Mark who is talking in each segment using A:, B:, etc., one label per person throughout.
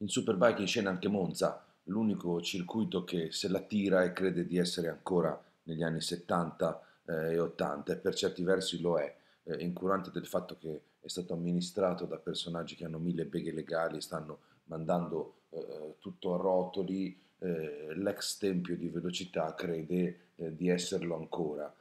A: In Superbike in scena anche Monza, l'unico circuito che se la tira e crede di essere ancora negli anni 70 eh, e 80 e per certi versi lo è, eh, incurante del fatto che è stato amministrato da personaggi che hanno mille beghe legali, stanno mandando eh, eh tutto a rotoli, eh, l'ex tempio di velocità crede eh, di esserlo ancora.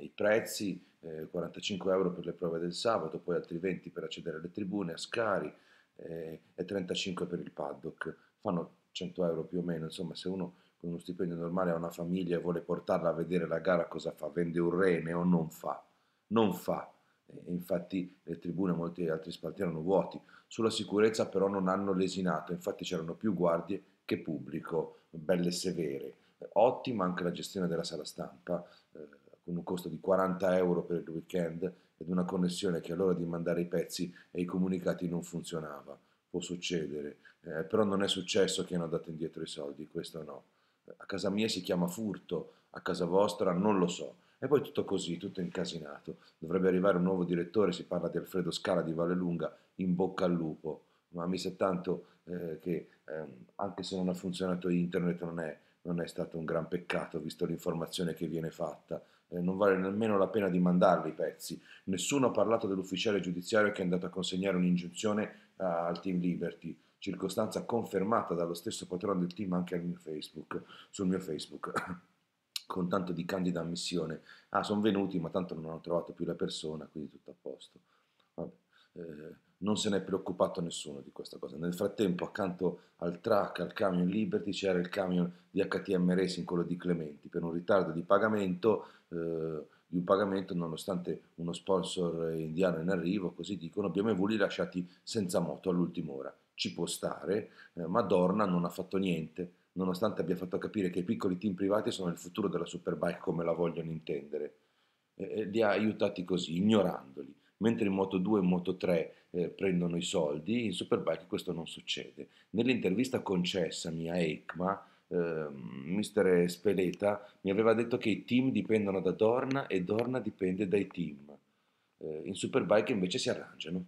A: I prezzi, 45 euro per le prove del sabato, poi altri 20 per accedere alle tribune, a Scari, eh, e 35 per il paddock, fanno 100 euro più o meno, insomma se uno con uno stipendio normale ha una famiglia e vuole portarla a vedere la gara cosa fa? Vende un rene o non fa? Non fa. E infatti le tribune e molti altri spalti erano vuoti. Sulla sicurezza però non hanno lesinato, infatti c'erano più guardie che pubblico, belle e severe. Ottima anche la gestione della sala stampa. Eh, con un costo di 40 euro per il weekend ed una connessione che all'ora di mandare i pezzi e i comunicati non funzionava. Può succedere, eh, però non è successo che hanno dato indietro i soldi, questo no. A casa mia si chiama furto, a casa vostra non lo so. E poi tutto così, tutto incasinato. Dovrebbe arrivare un nuovo direttore, si parla di Alfredo Scala di Vallelunga, in bocca al lupo. Ma mi sa tanto eh, che eh, anche se non ha funzionato internet non è, non è stato un gran peccato, visto l'informazione che viene fatta. Eh, non vale nemmeno la pena di mandarli i pezzi. Nessuno ha parlato dell'ufficiale giudiziario che è andato a consegnare un'ingiunzione uh, al team Liberty, circostanza confermata dallo stesso patrono del team anche mio Facebook, sul mio Facebook. con tanto di candida ammissione, ah sono venuti ma tanto non hanno trovato più la persona, quindi tutto a posto. Vabbè, eh, non se n'è preoccupato nessuno di questa cosa. Nel frattempo, accanto al track, al camion Liberty, c'era il camion di HTM Racing, quello di Clementi, per un ritardo di pagamento, eh, di un pagamento nonostante uno sponsor indiano in arrivo, così dicono, BMW li lasciati senza moto all'ultima ora. Ci può stare, eh, ma Dorna non ha fatto niente, nonostante abbia fatto capire che i piccoli team privati sono il futuro della Superbike come la vogliono intendere. Eh, li ha aiutati così, ignorandoli mentre in Moto 2 e Moto 3 eh, prendono i soldi, in Superbike questo non succede. Nell'intervista concessa a EICMA, eh, mister Speleta mi aveva detto che i team dipendono da Dorna e Dorna dipende dai team. Eh, in Superbike invece si arrangiano.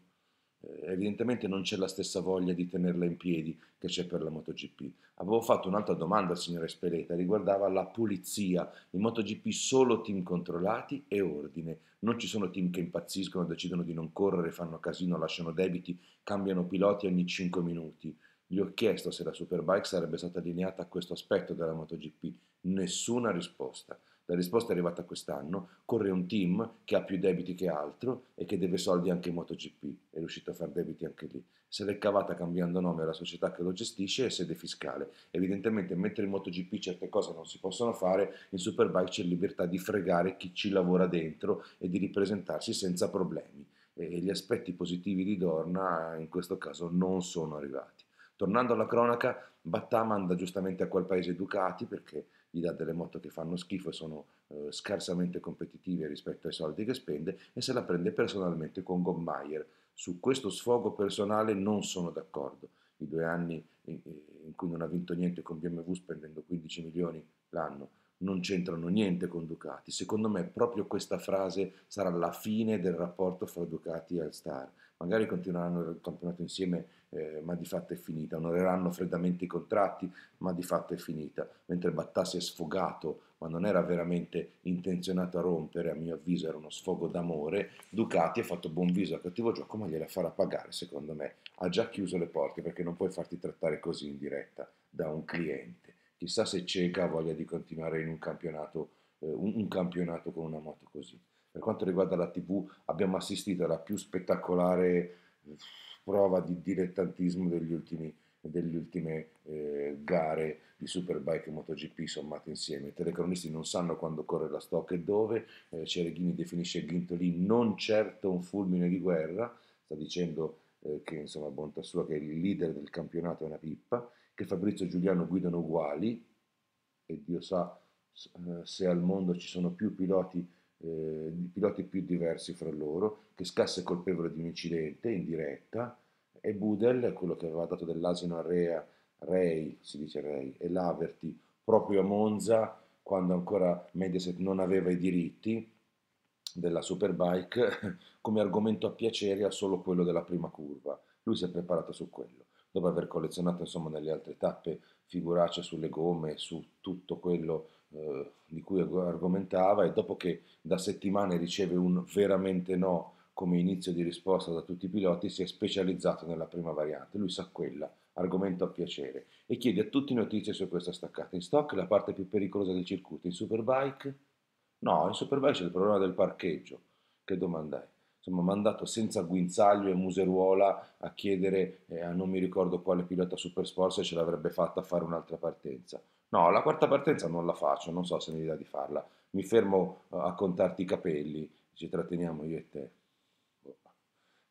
A: Eh, evidentemente non c'è la stessa voglia di tenerla in piedi che c'è per la MotoGP. Avevo fatto un'altra domanda al signore Speleta, riguardava la pulizia. In MotoGP solo team controllati e ordine. Non ci sono team che impazziscono, decidono di non correre, fanno casino, lasciano debiti, cambiano piloti ogni 5 minuti. Gli ho chiesto se la Superbike sarebbe stata allineata a questo aspetto della MotoGP. Nessuna risposta. La risposta è arrivata quest'anno, corre un team che ha più debiti che altro e che deve soldi anche in MotoGP, è riuscito a fare debiti anche lì. Se l'è cavata cambiando nome alla società che lo gestisce e sede fiscale. Evidentemente mentre in MotoGP certe cose non si possono fare, in Superbike c'è libertà di fregare chi ci lavora dentro e di ripresentarsi senza problemi. E gli aspetti positivi di Dorna in questo caso non sono arrivati. Tornando alla cronaca, Battà manda giustamente a quel paese Ducati perché gli dà delle moto che fanno schifo e sono eh, scarsamente competitive rispetto ai soldi che spende e se la prende personalmente con Gommaier. Su questo sfogo personale non sono d'accordo. I due anni in, in cui non ha vinto niente con BMW spendendo 15 milioni l'anno non c'entrano niente con Ducati. Secondo me proprio questa frase sarà la fine del rapporto fra Ducati e Alstar. Magari continueranno il campionato insieme, eh, ma di fatto è finita. Onoreranno freddamente i contratti, ma di fatto è finita. Mentre Battassi è sfogato, ma non era veramente intenzionato a rompere, a mio avviso era uno sfogo d'amore, Ducati ha fatto buon viso a cattivo gioco, ma gliela farà pagare, secondo me. Ha già chiuso le porte perché non puoi farti trattare così in diretta da un cliente chissà se cieca ha voglia di continuare in un campionato, eh, un, un campionato con una moto così. Per quanto riguarda la TV, abbiamo assistito alla più spettacolare eh, prova di dilettantismo degli ultimi delle ultime eh, gare di Superbike e MotoGP sommate insieme. I telecronisti non sanno quando corre la stock e dove, eh, Cereghini definisce Ghintolin non certo un fulmine di guerra, sta dicendo eh, che insomma bontà sua che il leader del campionato è una pippa, che Fabrizio e Giuliano guidano uguali e Dio sa eh, se al mondo ci sono più piloti, eh, piloti più diversi fra loro, che Scassa è colpevole di un incidente in diretta e Budel, quello che aveva dato dell'asino a Rea, Rei, si dice Rei, e Laverti proprio a Monza quando ancora Mediaset non aveva i diritti della Superbike, come argomento a piacere a solo quello della prima curva. Lui si è preparato su quello dopo aver collezionato insomma nelle altre tappe figuracce sulle gomme, su tutto quello eh, di cui argomentava e dopo che da settimane riceve un veramente no come inizio di risposta da tutti i piloti, si è specializzato nella prima variante, lui sa quella, argomento a piacere, e chiede a tutti notizie su questa staccata in stock, la parte più pericolosa del circuito, in superbike? No, in superbike c'è il problema del parcheggio, che domanda è? insomma, mandato senza guinzaglio e museruola a chiedere eh, a non mi ricordo quale pilota Super Sports ce l'avrebbe fatta a fare un'altra partenza. No, la quarta partenza non la faccio, non so se ne dà di farla. Mi fermo eh, a contarti i capelli, ci tratteniamo io e te.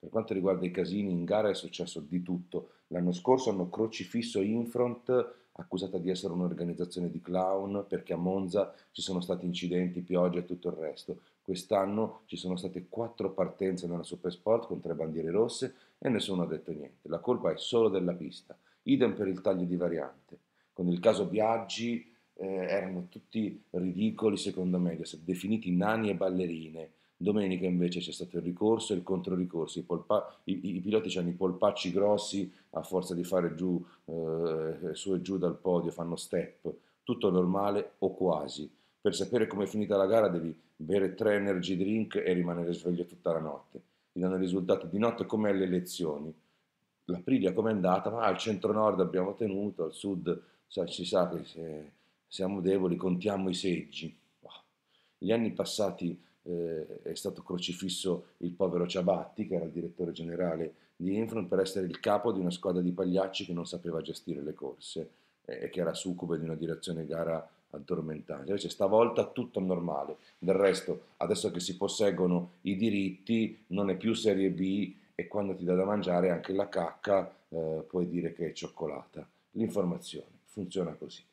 A: Per quanto riguarda i casini, in gara è successo di tutto. L'anno scorso hanno crocifisso Infront accusata di essere un'organizzazione di clown perché a Monza ci sono stati incidenti, pioggia e tutto il resto. Quest'anno ci sono state quattro partenze nella Supersport con tre bandiere rosse e nessuno ha detto niente. La colpa è solo della pista. Idem per il taglio di variante. Con il caso Biaggi eh, erano tutti ridicoli secondo me, definiti nani e ballerine Domenica invece c'è stato il ricorso e il controricorso, I, polpa- i, i piloti hanno i polpacci grossi a forza di fare giù, eh, su e giù dal podio, fanno step, tutto normale o quasi. Per sapere come è finita la gara devi bere tre energy drink e rimanere sveglio tutta la notte. Ti danno i risultati di notte come alle elezioni. La com'è andata? Ma al centro-nord abbiamo tenuto, al sud sa, si sa che se siamo deboli, contiamo i seggi. Gli anni passati eh, è stato crocifisso il povero Ciabatti, che era il direttore generale di Infron, per essere il capo di una squadra di pagliacci che non sapeva gestire le corse eh, e che era succube di una direzione gara addormentante. Invece stavolta tutto normale. Del resto, adesso che si posseggono i diritti, non è più Serie B e quando ti dà da mangiare anche la cacca eh, puoi dire che è cioccolata. L'informazione funziona così.